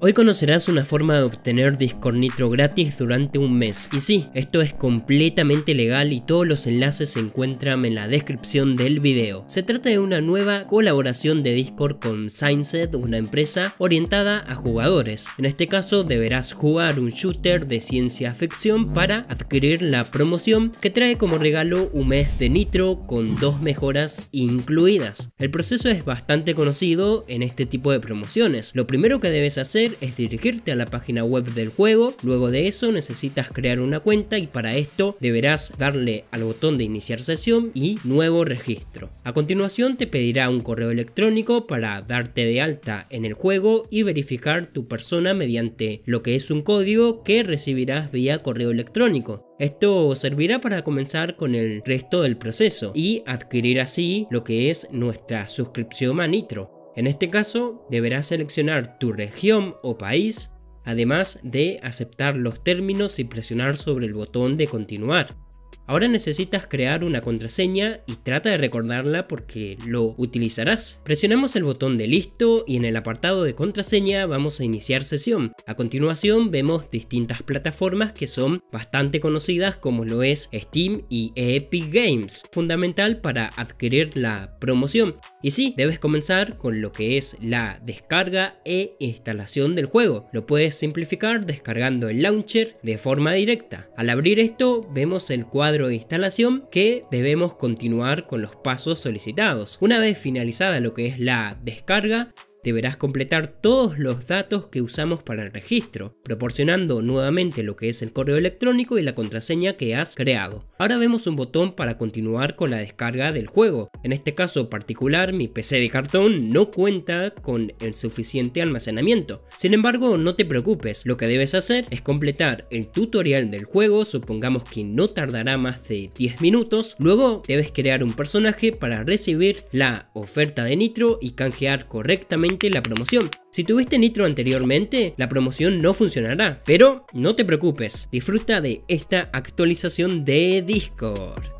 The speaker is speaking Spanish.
Hoy conocerás una forma de obtener Discord Nitro gratis durante un mes. Y sí, esto es completamente legal y todos los enlaces se encuentran en la descripción del video. Se trata de una nueva colaboración de Discord con Signset, una empresa orientada a jugadores. En este caso deberás jugar un shooter de ciencia ficción para adquirir la promoción que trae como regalo un mes de Nitro con dos mejoras incluidas. El proceso es bastante conocido en este tipo de promociones. Lo primero que debes hacer es dirigirte a la página web del juego, luego de eso necesitas crear una cuenta y para esto deberás darle al botón de iniciar sesión y nuevo registro. A continuación te pedirá un correo electrónico para darte de alta en el juego y verificar tu persona mediante lo que es un código que recibirás vía correo electrónico. Esto servirá para comenzar con el resto del proceso y adquirir así lo que es nuestra suscripción a Nitro. En este caso, deberás seleccionar tu región o país, además de aceptar los términos y presionar sobre el botón de continuar. Ahora necesitas crear una contraseña y trata de recordarla porque lo utilizarás. Presionamos el botón de listo y en el apartado de contraseña vamos a iniciar sesión. A continuación vemos distintas plataformas que son bastante conocidas como lo es Steam y Epic Games, fundamental para adquirir la promoción. Y sí, debes comenzar con lo que es la descarga e instalación del juego. Lo puedes simplificar descargando el launcher de forma directa. Al abrir esto vemos el cuadro de instalación que debemos continuar con los pasos solicitados. Una vez finalizada lo que es la descarga, deberás completar todos los datos que usamos para el registro, proporcionando nuevamente lo que es el correo electrónico y la contraseña que has creado. Ahora vemos un botón para continuar con la descarga del juego. En este caso particular, mi PC de cartón no cuenta con el suficiente almacenamiento. Sin embargo, no te preocupes, lo que debes hacer es completar el tutorial del juego, supongamos que no tardará más de 10 minutos, luego debes crear un personaje para recibir la oferta de Nitro y canjear correctamente la promoción. Si tuviste Nitro anteriormente, la promoción no funcionará, pero no te preocupes, disfruta de esta actualización de Discord.